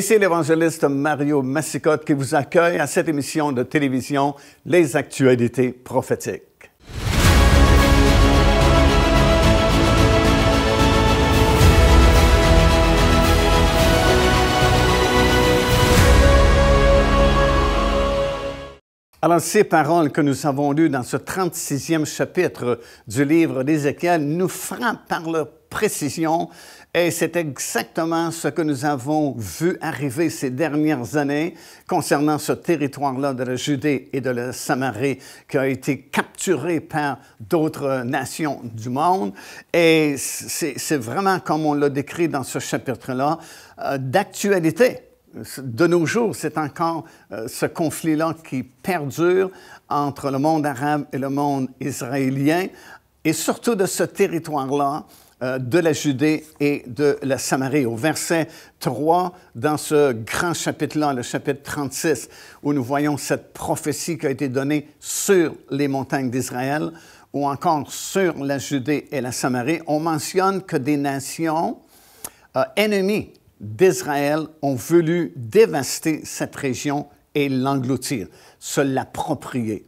c'est l'évangéliste Mario Massicotte qui vous accueille à cette émission de télévision Les actualités prophétiques. Alors, ces paroles que nous avons lues dans ce 36e chapitre du livre d'Ézéchiel nous frappent par le précision. Et c'est exactement ce que nous avons vu arriver ces dernières années concernant ce territoire-là de la Judée et de la Samarie qui a été capturé par d'autres nations du monde. Et c'est vraiment, comme on l'a décrit dans ce chapitre-là, euh, d'actualité de nos jours, c'est encore euh, ce conflit-là qui perdure entre le monde arabe et le monde israélien, et surtout de ce territoire-là euh, de la Judée et de la Samarie. Au verset 3, dans ce grand chapitre-là, le chapitre 36, où nous voyons cette prophétie qui a été donnée sur les montagnes d'Israël ou encore sur la Judée et la Samarie, on mentionne que des nations euh, ennemies d'Israël ont voulu dévaster cette région et l'engloutir, se l'approprier.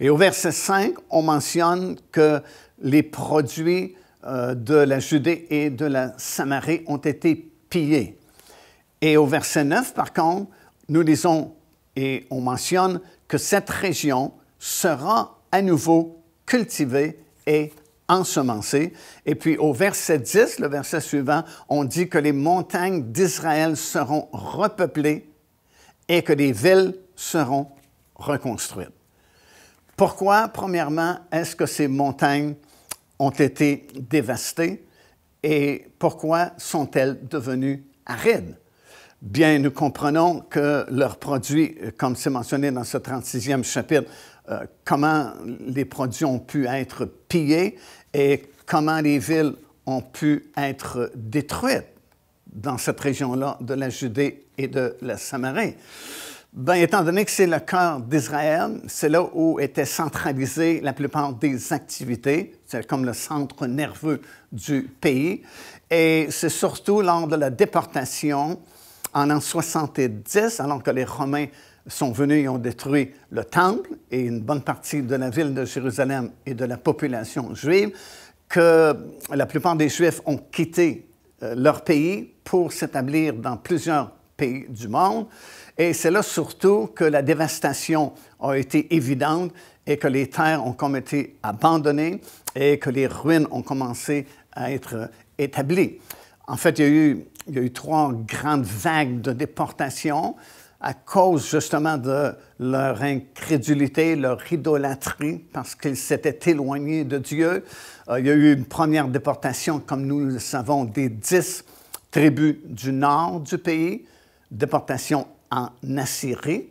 Et au verset 5, on mentionne que les produits euh, de la Judée et de la Samarie ont été pillés. Et au verset 9, par contre, nous lisons et on mentionne que cette région sera à nouveau cultivée et ensemencée. Et puis au verset 10, le verset suivant, on dit que les montagnes d'Israël seront repeuplées et que les villes seront reconstruites. Pourquoi, premièrement, est-ce que ces montagnes ont été dévastées et pourquoi sont-elles devenues arides? Bien, nous comprenons que leurs produits, comme c'est mentionné dans ce 36e chapitre, euh, comment les produits ont pu être pillés et comment les villes ont pu être détruites dans cette région-là de la Judée et de la Samarie. Ben, étant donné que c'est le cœur d'Israël, c'est là où était centralisée la plupart des activités, c'est comme le centre nerveux du pays. Et c'est surtout lors de la déportation en an 70, alors que les Romains sont venus et ont détruit le temple et une bonne partie de la ville de Jérusalem et de la population juive, que la plupart des Juifs ont quitté euh, leur pays pour s'établir dans plusieurs pays du monde. Et c'est là surtout que la dévastation a été évidente et que les terres ont comme été abandonnées et que les ruines ont commencé à être établies. En fait, il y a eu, il eu trois grandes vagues de déportations à cause justement de leur incrédulité, leur idolâtrie, parce qu'ils s'étaient éloignés de Dieu. Euh, il y a eu une première déportation, comme nous le savons, des dix tribus du nord du pays, déportation en Assyrie,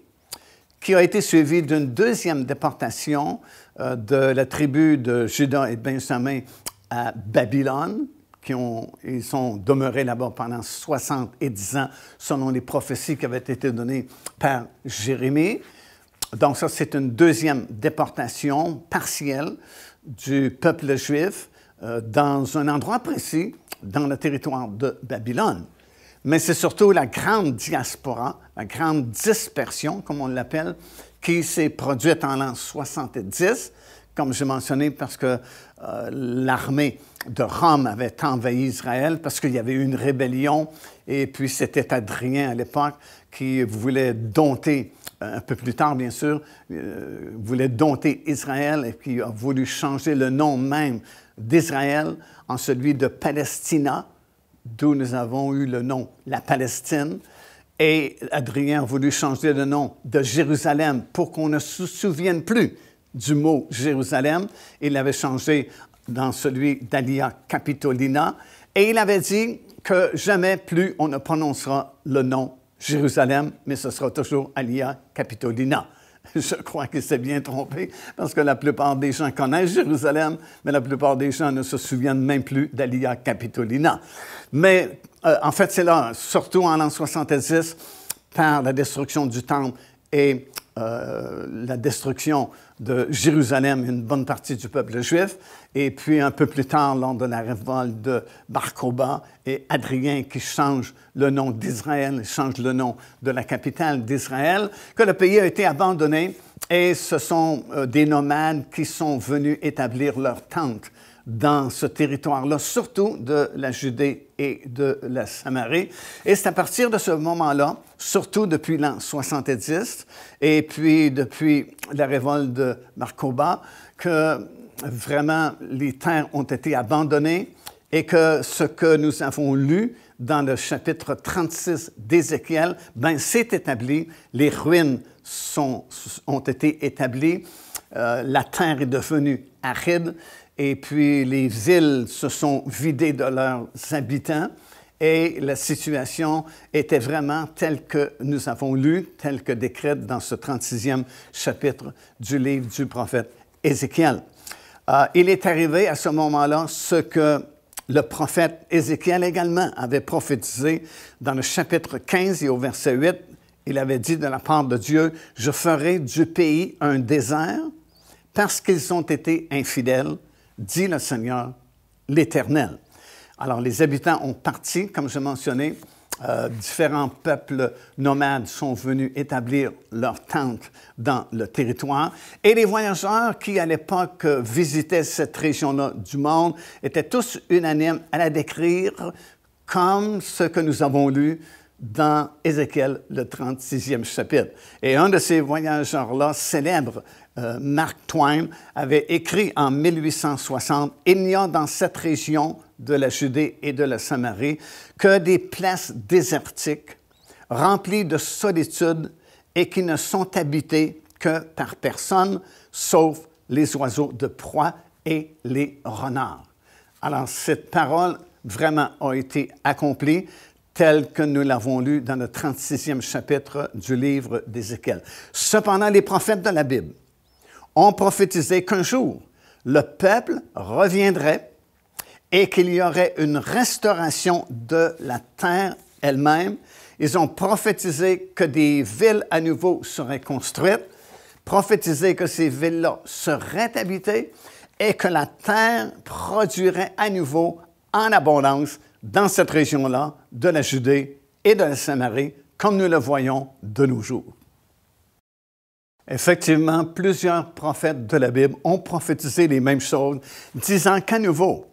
qui a été suivi d'une deuxième déportation euh, de la tribu de Judas et Benjamin à Babylone, qui ont, ils sont demeurés là-bas pendant 60 et dix ans, selon les prophéties qui avaient été données par Jérémie. Donc ça, c'est une deuxième déportation partielle du peuple juif euh, dans un endroit précis dans le territoire de Babylone mais c'est surtout la grande diaspora, la grande dispersion, comme on l'appelle, qui s'est produite en l'an 70, comme j'ai mentionné, parce que euh, l'armée de Rome avait envahi Israël, parce qu'il y avait eu une rébellion, et puis c'était Adrien à l'époque qui voulait dompter, euh, un peu plus tard bien sûr, euh, voulait dompter Israël, et qui a voulu changer le nom même d'Israël en celui de Palestina, d'où nous avons eu le nom, la Palestine. Et Adrien a voulu changer le nom de Jérusalem pour qu'on ne se souvienne plus du mot Jérusalem. Il l'avait changé dans celui d'Alia Capitolina. Et il avait dit que jamais plus on ne prononcera le nom Jérusalem, mais ce sera toujours Alia Capitolina. je crois qu'il s'est bien trompé, parce que la plupart des gens connaissent Jérusalem, mais la plupart des gens ne se souviennent même plus d'Alia Capitolina. Mais euh, en fait, c'est là, surtout en l'an 70, par la destruction du temple et euh, la destruction de Jérusalem, une bonne partie du peuple juif, et puis un peu plus tard, lors de la révolte de Barcoba et Adrien qui change le nom d'Israël, change le nom de la capitale d'Israël, que le pays a été abandonné et ce sont euh, des nomades qui sont venus établir leur tente dans ce territoire-là, surtout de la Judée et de la Samarie. Et c'est à partir de ce moment-là, surtout depuis l'an 70 et puis depuis la révolte de Marcoba, que vraiment les terres ont été abandonnées et que ce que nous avons lu dans le chapitre 36 d'Ézéchiel, ben, c'est établi, les ruines sont, ont été établies, euh, la terre est devenue aride et puis les îles se sont vidées de leurs habitants et la situation était vraiment telle que nous avons lu, telle que décrète dans ce 36e chapitre du livre du prophète Ézéchiel. Euh, il est arrivé à ce moment-là ce que le prophète Ézéchiel également avait prophétisé dans le chapitre 15 et au verset 8. Il avait dit de la part de Dieu, je ferai du pays un désert parce qu'ils ont été infidèles dit le Seigneur, l'Éternel. Alors les habitants ont parti, comme je mentionnais, euh, différents peuples nomades sont venus établir leurs tentes dans le territoire. Et les voyageurs qui, à l'époque, visitaient cette région-là du monde étaient tous unanimes à la décrire comme ce que nous avons lu dans Ézéchiel, le 36e chapitre. Et un de ces voyageurs-là célèbre euh, Mark Twain avait écrit en 1860 Il n'y a dans cette région de la Judée et de la Samarie que des places désertiques, remplies de solitude et qui ne sont habitées que par personne, sauf les oiseaux de proie et les renards. Alors, cette parole vraiment a été accomplie telle que nous l'avons lue dans le 36e chapitre du livre d'Ézéchiel. Cependant, les prophètes de la Bible, ont prophétisé qu'un jour, le peuple reviendrait et qu'il y aurait une restauration de la terre elle-même. Ils ont prophétisé que des villes à nouveau seraient construites, prophétisé que ces villes-là seraient habitées et que la terre produirait à nouveau en abondance dans cette région-là de la Judée et de la Samarie, comme nous le voyons de nos jours. Effectivement, plusieurs prophètes de la Bible ont prophétisé les mêmes choses, disant qu'à nouveau,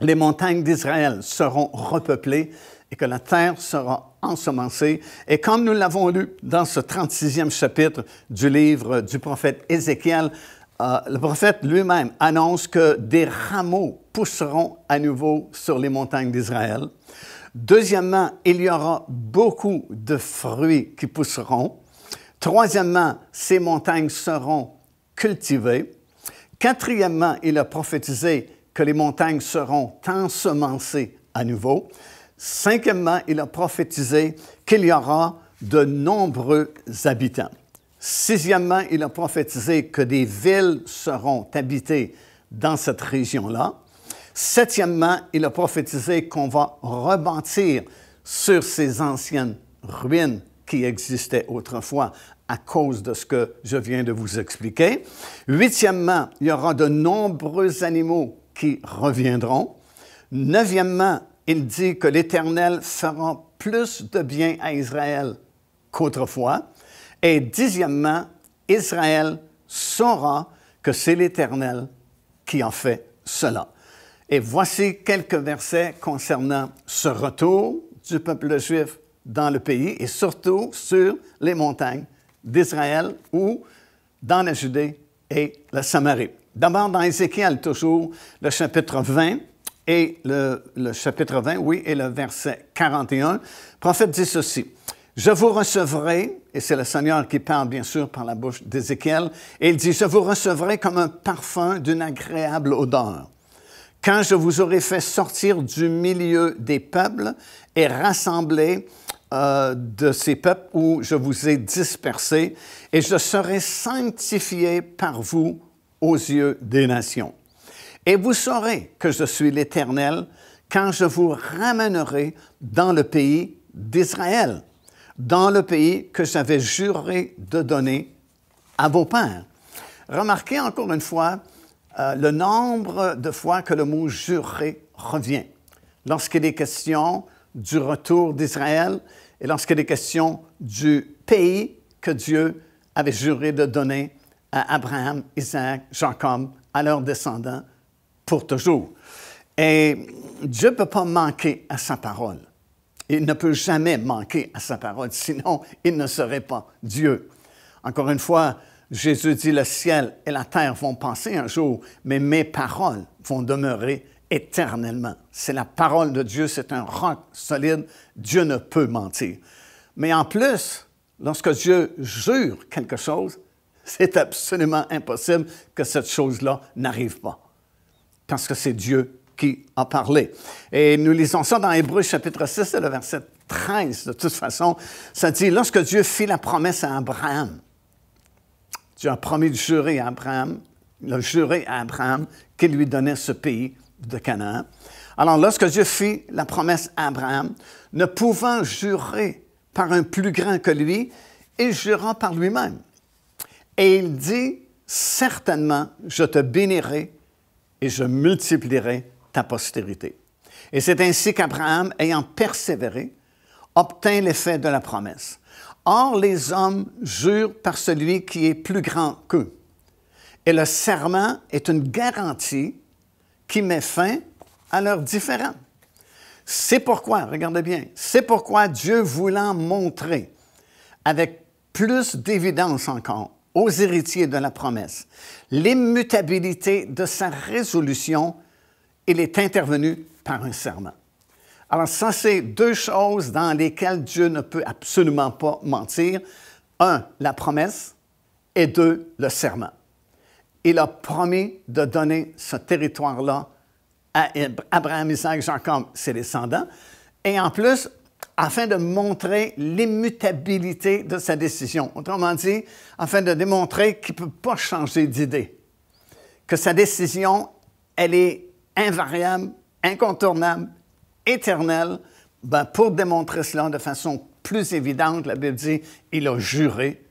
les montagnes d'Israël seront repeuplées et que la terre sera ensemencée. Et comme nous l'avons lu dans ce 36e chapitre du livre du prophète Ézéchiel, euh, le prophète lui-même annonce que des rameaux pousseront à nouveau sur les montagnes d'Israël. Deuxièmement, il y aura beaucoup de fruits qui pousseront. Troisièmement, ces montagnes seront cultivées. Quatrièmement, il a prophétisé que les montagnes seront ensemencées à nouveau. Cinquièmement, il a prophétisé qu'il y aura de nombreux habitants. Sixièmement, il a prophétisé que des villes seront habitées dans cette région-là. Septièmement, il a prophétisé qu'on va rebâtir sur ces anciennes ruines qui existaient autrefois à cause de ce que je viens de vous expliquer. Huitièmement, il y aura de nombreux animaux qui reviendront. Neuvièmement, il dit que l'Éternel fera plus de bien à Israël qu'autrefois. Et dixièmement, Israël saura que c'est l'Éternel qui en fait cela. Et voici quelques versets concernant ce retour du peuple juif dans le pays et surtout sur les montagnes d'Israël ou dans la Judée et la Samarie. D'abord, dans Ézéchiel, toujours, le chapitre 20 et le, chapitre 20, oui, et le verset 41, le prophète dit ceci. Je vous recevrai, et c'est le Seigneur qui parle bien sûr par la bouche d'Ézéchiel, et il dit, je vous recevrai comme un parfum d'une agréable odeur. Quand je vous aurai fait sortir du milieu des peuples et rassembler euh, de ces peuples où je vous ai dispersés, et je serai sanctifié par vous aux yeux des nations. Et vous saurez que je suis l'Éternel quand je vous ramènerai dans le pays d'Israël, dans le pays que j'avais juré de donner à vos pères. Remarquez encore une fois euh, le nombre de fois que le mot juré revient. Lorsqu'il est question du retour d'Israël, et lorsqu'il est question du pays que Dieu avait juré de donner à Abraham, Isaac, Jacob, à leurs descendants, pour toujours. Et Dieu ne peut pas manquer à sa parole. Il ne peut jamais manquer à sa parole, sinon il ne serait pas Dieu. Encore une fois, Jésus dit, le ciel et la terre vont passer un jour, mais mes paroles vont demeurer éternellement. C'est la parole de Dieu, c'est un roc solide. Dieu ne peut mentir. Mais en plus, lorsque Dieu jure quelque chose, c'est absolument impossible que cette chose-là n'arrive pas, parce que c'est Dieu qui a parlé. Et nous lisons ça dans Hébreu chapitre 6, le verset 13, de toute façon. Ça dit, lorsque Dieu fit la promesse à Abraham, Dieu a promis de jurer à Abraham, il a juré à Abraham qu'il lui donnait ce pays de Canaan. Alors lorsque Dieu fit la promesse à Abraham, ne pouvant jurer par un plus grand que lui, il jura par lui-même. Et il dit, certainement, je te bénirai et je multiplierai ta postérité. Et c'est ainsi qu'Abraham, ayant persévéré, obtint l'effet de la promesse. Or, les hommes jurent par celui qui est plus grand qu'eux. Et le serment est une garantie qui met fin à leur différends. C'est pourquoi, regardez bien, c'est pourquoi Dieu voulant montrer avec plus d'évidence encore aux héritiers de la promesse l'immutabilité de sa résolution, il est intervenu par un serment. Alors ça, c'est deux choses dans lesquelles Dieu ne peut absolument pas mentir. Un, la promesse, et deux, le serment il a promis de donner ce territoire-là à Abraham, Isaac, Jacob, ses descendants. Et en plus, afin de montrer l'immutabilité de sa décision. Autrement dit, afin de démontrer qu'il ne peut pas changer d'idée, que sa décision, elle est invariable, incontournable, éternelle. Ben, pour démontrer cela de façon plus évidente, la Bible dit, il a juré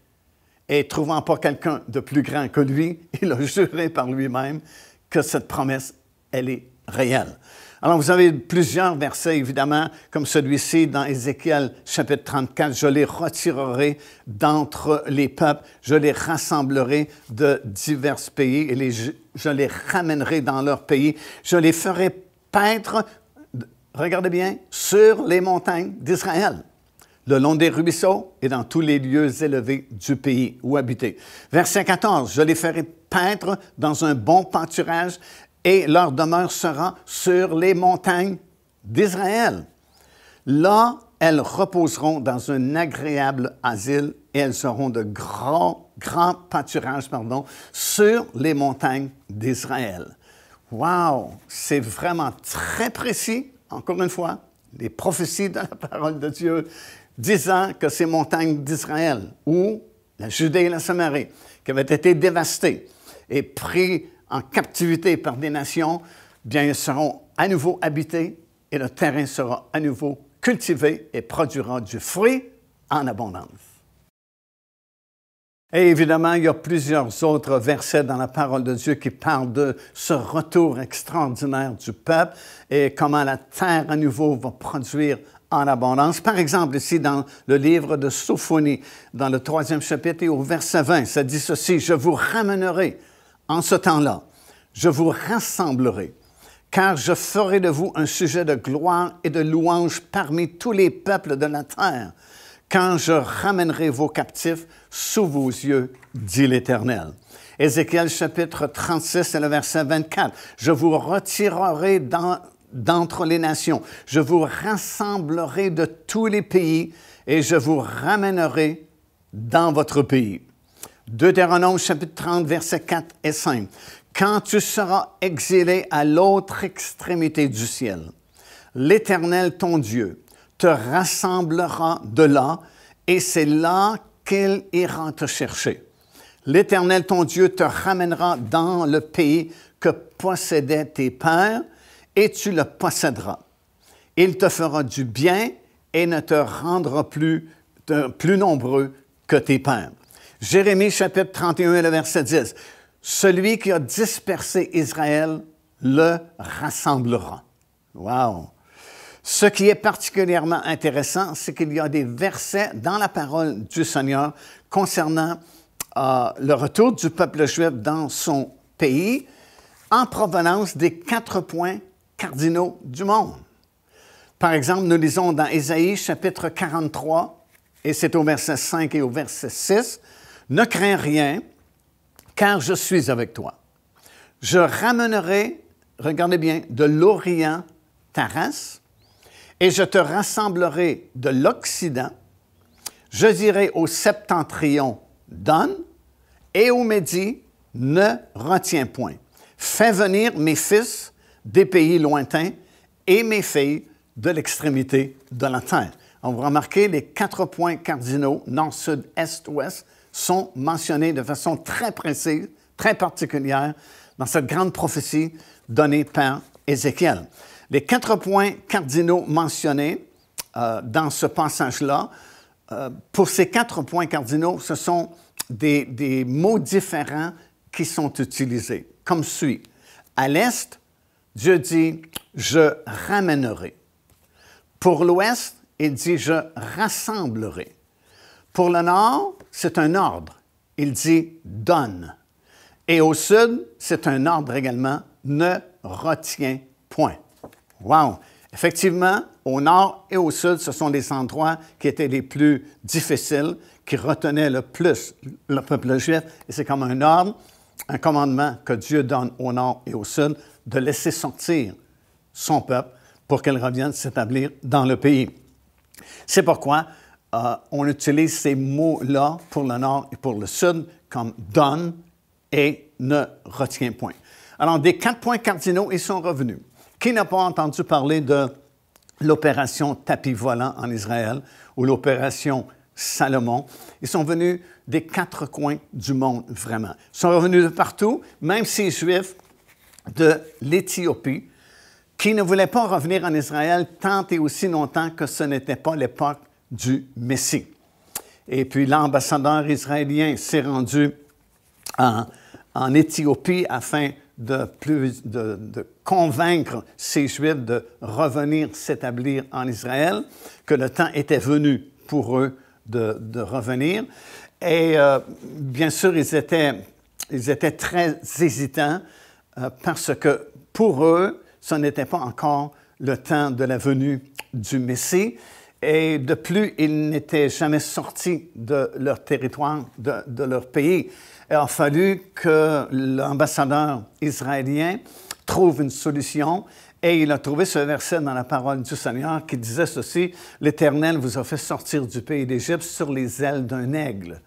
et trouvant pas quelqu'un de plus grand que lui, il a juré par lui-même que cette promesse, elle est réelle. Alors, vous avez plusieurs versets, évidemment, comme celui-ci dans Ézéchiel chapitre 34. Je les retirerai d'entre les peuples, je les rassemblerai de divers pays et les, je les ramènerai dans leur pays. Je les ferai peindre, regardez bien, sur les montagnes d'Israël le long des ruisseaux et dans tous les lieux élevés du pays où habiter. » Verset 14, je les ferai peindre dans un bon pâturage et leur demeure sera sur les montagnes d'Israël. Là, elles reposeront dans un agréable asile et elles seront de grands, grands pâturages pardon, sur les montagnes d'Israël. Wow! C'est vraiment très précis, encore une fois, les prophéties de la parole de Dieu, disant que ces montagnes d'Israël, ou la Judée et la Samarie, qui avaient été dévastées et prises en captivité par des nations, bien, elles seront à nouveau habitées et le terrain sera à nouveau cultivé et produira du fruit en abondance. Et évidemment, il y a plusieurs autres versets dans la parole de Dieu qui parlent de ce retour extraordinaire du peuple et comment la terre à nouveau va produire en abondance. Par exemple, ici, dans le livre de Sophonie, dans le troisième chapitre et au verset 20, ça dit ceci, Je vous ramènerai en ce temps-là, je vous rassemblerai, car je ferai de vous un sujet de gloire et de louange parmi tous les peuples de la terre, quand je ramènerai vos captifs sous vos yeux, dit l'Éternel. Ézéchiel chapitre 36 et le verset 24, Je vous retirerai dans d'entre les nations. Je vous rassemblerai de tous les pays et je vous ramènerai dans votre pays. Deutéronome chapitre 30, versets 4 et 5. Quand tu seras exilé à l'autre extrémité du ciel, l'Éternel ton Dieu te rassemblera de là et c'est là qu'il ira te chercher. L'Éternel ton Dieu te ramènera dans le pays que possédaient tes pères et tu le posséderas. Il te fera du bien et ne te rendra plus, euh, plus nombreux que tes pères. Jérémie chapitre 31 le verset 10. Celui qui a dispersé Israël le rassemblera. Wow! Ce qui est particulièrement intéressant, c'est qu'il y a des versets dans la parole du Seigneur concernant euh, le retour du peuple juif dans son pays en provenance des quatre points cardinaux du monde. Par exemple, nous lisons dans Ésaïe chapitre 43, et c'est au verset 5 et au verset 6, Ne crains rien, car je suis avec toi. Je ramènerai, regardez bien, de l'Orient ta race, et je te rassemblerai de l'Occident. Je dirai au septentrion, donne, et au Midi, ne retiens point. Fais venir mes fils des pays lointains et mes filles de l'extrémité de la terre. On va les quatre points cardinaux, nord, sud, est, ouest, sont mentionnés de façon très précise, très particulière, dans cette grande prophétie donnée par Ézéchiel. Les quatre points cardinaux mentionnés euh, dans ce passage-là, euh, pour ces quatre points cardinaux, ce sont des, des mots différents qui sont utilisés, comme suit. À l'est, Dieu dit, je ramènerai. Pour l'ouest, il dit, je rassemblerai. Pour le nord, c'est un ordre. Il dit, donne. Et au sud, c'est un ordre également, ne retiens point. Wow! Effectivement, au nord et au sud, ce sont les endroits qui étaient les plus difficiles, qui retenaient le plus le peuple juif. Et c'est comme un ordre, un commandement que Dieu donne au nord et au sud de laisser sortir son peuple pour qu'elle revienne s'établir dans le pays. C'est pourquoi euh, on utilise ces mots-là pour le nord et pour le sud comme donne et ne retient point. Alors, des quatre points cardinaux, ils sont revenus. Qui n'a pas entendu parler de l'opération tapis volant en Israël ou l'opération Salomon? Ils sont venus des quatre coins du monde, vraiment. Ils sont revenus de partout, même si les Juifs de l'Éthiopie, qui ne voulait pas revenir en Israël tant et aussi longtemps que ce n'était pas l'époque du Messie. Et puis l'ambassadeur israélien s'est rendu en, en, Éthiopie afin de, de, convaincre ces Juifs de revenir s'établir en Israël, que le temps était venu pour eux de, de revenir. Et euh, bien sûr, ils étaient, ils étaient très hésitants. Euh, parce que pour eux, ce n'était pas encore le temps de la venue du Messie. Et de plus, ils n'étaient jamais sortis de leur territoire, de leur pays. Il a fallu que l'ambassadeur israélien trouve une solution. Et il a trouvé ce verset dans la parole du Seigneur qui disait ceci, L'Éternel vous a fait sortir du pays d'Égypte sur les ailes d'un aigle.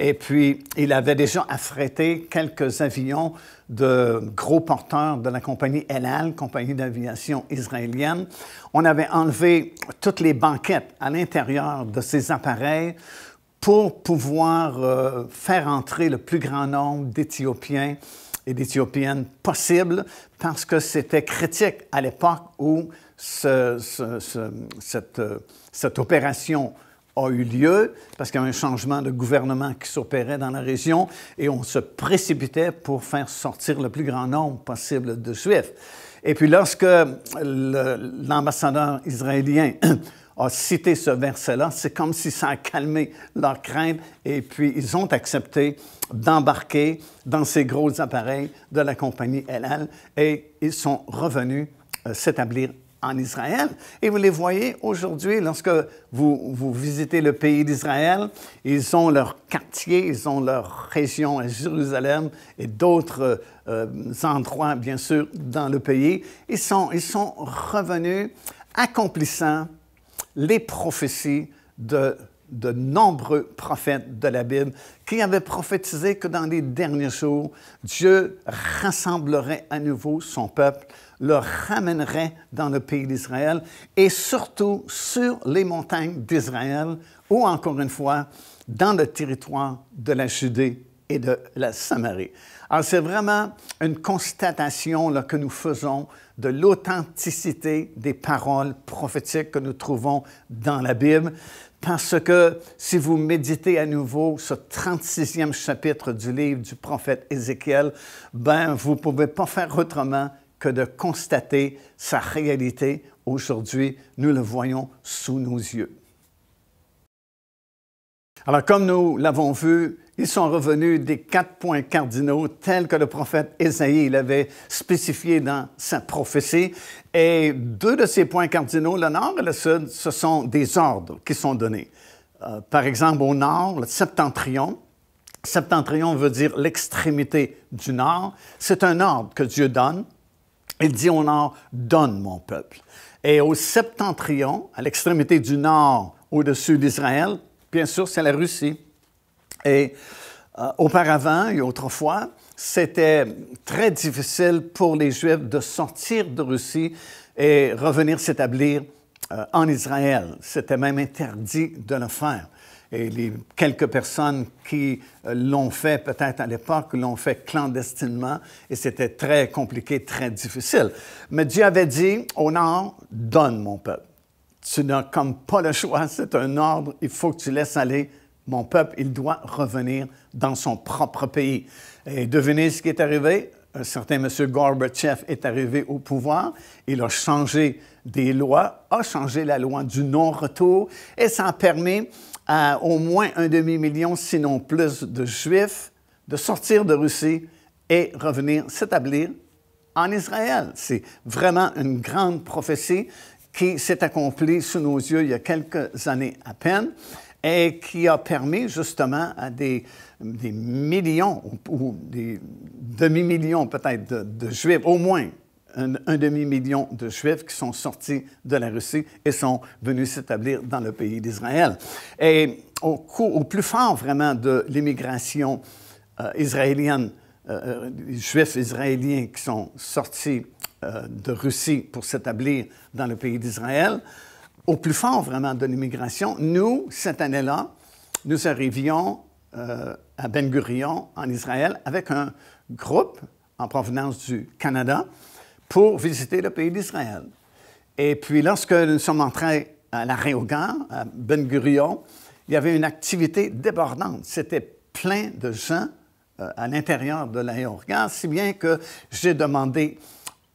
Et puis, il avait déjà affrété quelques avions de gros porteurs de la compagnie El Al, compagnie d'aviation israélienne. On avait enlevé toutes les banquettes à l'intérieur de ces appareils pour pouvoir euh, faire entrer le plus grand nombre d'Éthiopiens et d'Éthiopiennes possible, parce que c'était critique à l'époque où euh, cette opération a eu lieu parce qu'il y a un changement de gouvernement qui s'opérait dans la région et on se précipitait pour faire sortir le plus grand nombre possible de Juifs. Et puis lorsque l'ambassadeur israélien a cité ce verset-là, c'est comme si ça a calmé leur crainte et puis ils ont accepté d'embarquer dans ces gros appareils de la compagnie El Al et ils sont revenus euh, s'établir en Israël. Et vous les voyez aujourd'hui lorsque vous, visitez le pays d'Israël. Ils ont leur quartier, ils ont leur région à Jérusalem et d'autres euh, endroits, bien sûr, dans le pays. Ils sont, ils sont revenus accomplissant les prophéties de de nombreux prophètes de la Bible qui avaient prophétisé que dans les derniers jours, Dieu rassemblerait à nouveau son peuple le ramènerait dans le pays d'Israël et surtout sur les montagnes d'Israël ou encore une fois dans le territoire de la Judée et de la Samarie. Alors c'est vraiment une constatation que nous faisons de l'authenticité des paroles prophétiques que nous trouvons dans la Bible, parce que si vous méditez à nouveau ce 36e chapitre du livre du prophète Ézéchiel, ben vous pouvez pas faire autrement que de constater sa réalité aujourd'hui. Nous le voyons sous nos yeux. Alors, comme nous l'avons vu, ils sont revenus des quatre points cardinaux tels que le prophète Ésaïe l'avait spécifié dans sa prophétie. Et deux de ces points cardinaux, le nord et le sud, ce sont des ordres qui sont donnés. Euh, par exemple, au nord, le septentrion. Septentrion veut dire l'extrémité du nord. C'est un ordre que Dieu donne il dit au nord, donne mon peuple. Et au septentrion, à l'extrémité du nord, au-dessus d'Israël, bien sûr, c'est la Russie. Et euh, auparavant et autrefois, c'était très difficile pour les Juifs de sortir de Russie et revenir s'établir euh, en Israël. C'était même interdit de le faire. Et les quelques personnes qui euh, l'ont fait, peut-être à l'époque, l'ont fait clandestinement, et c'était très compliqué, très difficile. Mais Dieu avait dit au nord, donne mon peuple. Tu n'as comme pas le choix, c'est un ordre, il faut que tu laisses aller mon peuple, il doit revenir dans son propre pays. Et devinez ce qui est arrivé? Un certain monsieur Gorbatchev est arrivé au pouvoir, il a changé des lois, a changé la loi du non-retour, et ça a permis à au moins un demi-million, sinon plus, de Juifs de sortir de Russie et revenir s'établir en Israël. C'est vraiment une grande prophétie qui s'est accomplie sous nos yeux il y a quelques années à peine et qui a permis justement à des, des millions ou des demi-millions peut-être de Juifs, au moins un, demi-million de Juifs qui sont sortis de la Russie et sont venus s'établir dans le pays d'Israël. Et au, plus fort vraiment de l'immigration euh, israélienne, les euh, euh, juifs israéliens qui sont sortis de Russie pour s'établir dans le pays d'Israël, au plus fort vraiment de l'immigration, nous, cette année-là, nous arrivions à Ben Gurion, en Israël, avec un groupe en provenance du Canada pour visiter le pays d'Israël. Et puis, lorsque nous sommes entrés à la Réogar, à Ben Gurion, il y avait une activité débordante. C'était plein de gens euh, à l'intérieur de la Réogar, si bien que j'ai demandé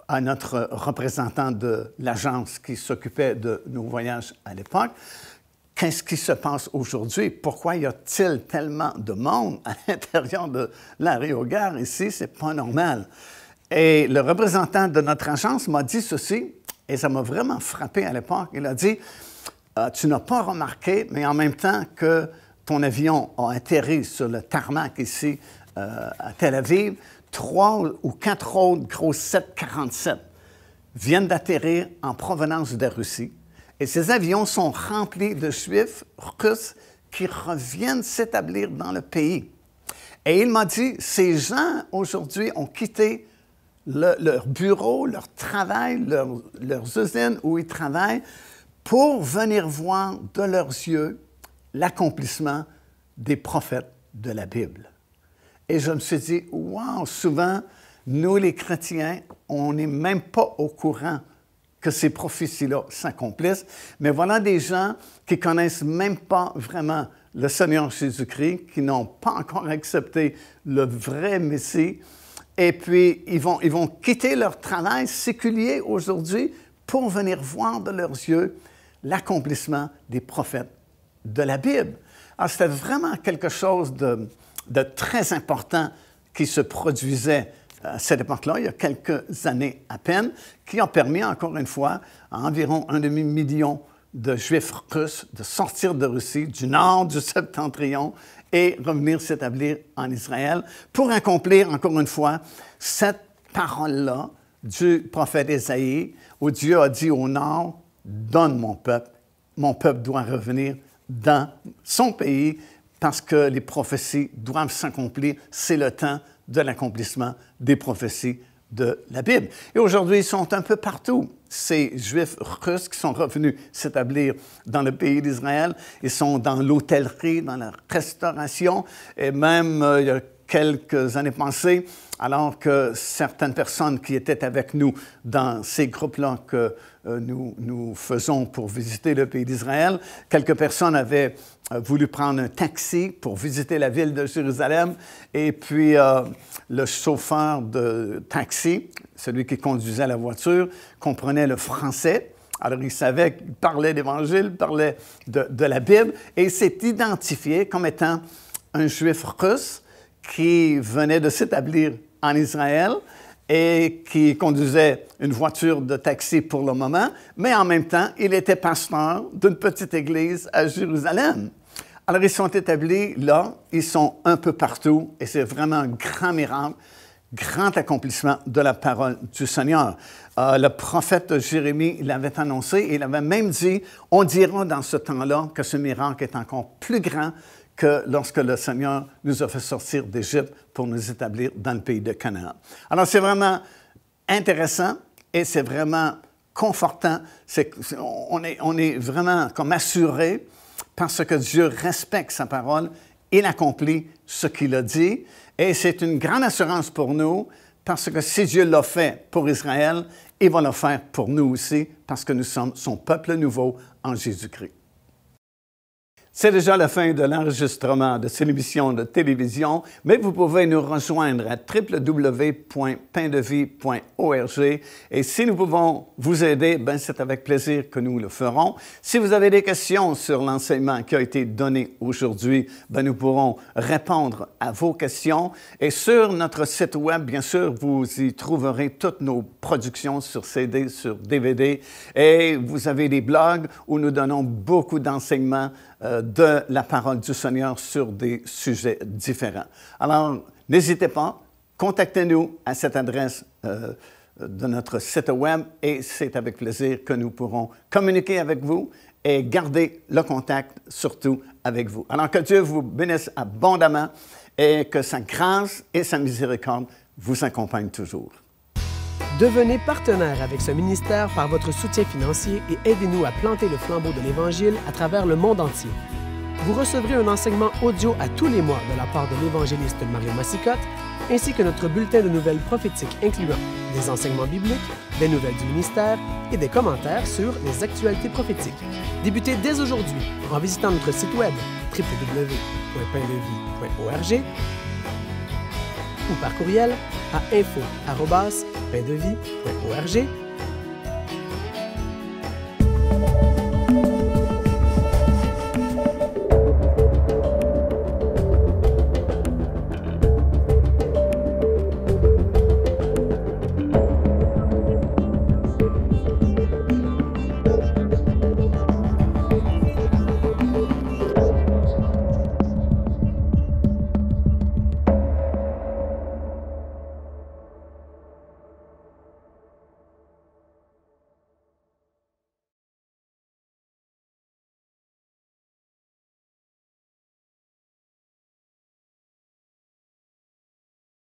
à notre représentant de l'agence qui s'occupait de nos voyages à l'époque, qu'est-ce qui se passe aujourd'hui? Pourquoi y a-t-il tellement de monde à l'intérieur de la Réogar ici? C'est pas normal. Et le représentant de notre agence m'a dit ceci, et ça m'a vraiment frappé à l'époque. Il a dit ah, Tu n'as pas remarqué, mais en même temps que ton avion a atterri sur le tarmac ici euh, à Tel Aviv, trois ou quatre autres gros 747 viennent d'atterrir en provenance de Russie. Et ces avions sont remplis de Juifs russes qui reviennent s'établir dans le pays. Et il m'a dit, ces gens aujourd'hui ont quitté leur bureau, leur travail, leurs usines où ils travaillent, pour venir voir de leurs yeux l'accomplissement des prophètes de la Bible. Et je me suis dit, wow, souvent, nous les chrétiens, on n'est même pas au courant que ces prophéties-là s'accomplissent, mais voilà des gens qui connaissent même pas vraiment le Seigneur Jésus-Christ, qui n'ont pas encore accepté le vrai Messie, et puis, ils vont, ils vont quitter leur travail séculier aujourd'hui pour venir voir de leurs yeux l'accomplissement des prophètes de la Bible. Alors, c'était vraiment quelque chose de, très important qui se produisait à cette époque-là, il y a quelques années à peine, qui a permis, encore une fois, à environ un demi-million de Juifs russes de sortir de Russie, du nord du Septentrion, et revenir s'établir en Israël pour accomplir, encore une fois, cette parole-là du prophète Isaïe où Dieu a dit au nord, donne mon peuple, mon peuple doit revenir dans son pays parce que les prophéties doivent s'accomplir, c'est le temps de l'accomplissement des prophéties de la Bible. Et aujourd'hui, ils sont un peu partout. Ces Juifs russes qui sont revenus s'établir dans le pays d'Israël, ils sont dans l'hôtellerie, dans la restauration, et même euh, il y a quelques années passées, alors que certaines personnes qui étaient avec nous dans ces groupes-là que euh, nous, nous, faisons pour visiter le pays d'Israël, quelques personnes avaient euh, voulu prendre un taxi pour visiter la ville de Jérusalem, et puis euh, le chauffeur de taxi, celui qui conduisait la voiture, comprenait le français. Alors, il savait, il parlait d'Évangile, parlait de, de la Bible, et il s'est identifié comme étant un juif russe qui venait de s'établir en Israël et qui conduisait une voiture de taxi pour le moment, mais en même temps, il était pasteur d'une petite église à Jérusalem. Alors, ils sont établis là, ils sont un peu partout, et c'est vraiment un grand miracle, grand accomplissement de la parole du Seigneur. Euh, le prophète Jérémie l'avait annoncé, il avait même dit, on dira dans ce temps-là que ce miracle est encore plus grand que lorsque le Seigneur nous a fait sortir d'Égypte pour nous établir dans le pays de Canaan. Alors c'est vraiment intéressant et c'est vraiment confortant. on, est, on est vraiment comme assuré parce que Dieu respecte sa parole. et accomplit ce qu'il a dit et c'est une grande assurance pour nous parce que si Dieu l'a fait pour Israël, il va le faire pour nous aussi parce que nous sommes son peuple nouveau en Jésus-Christ. C'est déjà la fin de l'enregistrement de cette émission de télévision, mais vous pouvez nous rejoindre à www.paindevie.org et si nous pouvons vous aider, ben c'est avec plaisir que nous le ferons. Si vous avez des questions sur l'enseignement qui a été donné aujourd'hui, ben nous pourrons répondre à vos questions et sur notre site web, bien sûr, vous y trouverez toutes nos productions sur CD, sur DVD et vous avez des blogs où nous donnons beaucoup d'enseignements euh, de la parole du Seigneur sur des sujets différents. Alors, n'hésitez pas, contactez-nous à cette adresse euh, de notre site web et c'est avec plaisir que nous pourrons communiquer avec vous et garder le contact surtout avec vous. Alors que Dieu vous bénisse abondamment et que sa grâce et sa miséricorde vous accompagnent toujours. Devenez partenaire avec ce ministère par votre soutien financier et aidez-nous à planter le flambeau de l'Évangile à travers le monde entier. Vous recevrez un enseignement audio à tous les mois de la part de l'évangéliste Mario Massicotte, ainsi que notre bulletin de nouvelles prophétiques incluant des enseignements bibliques, des nouvelles du ministère et des commentaires sur les actualités prophétiques. Débutez dès aujourd'hui en visitant notre site web www.paindevie.org ou par courriel à info de vie pour RG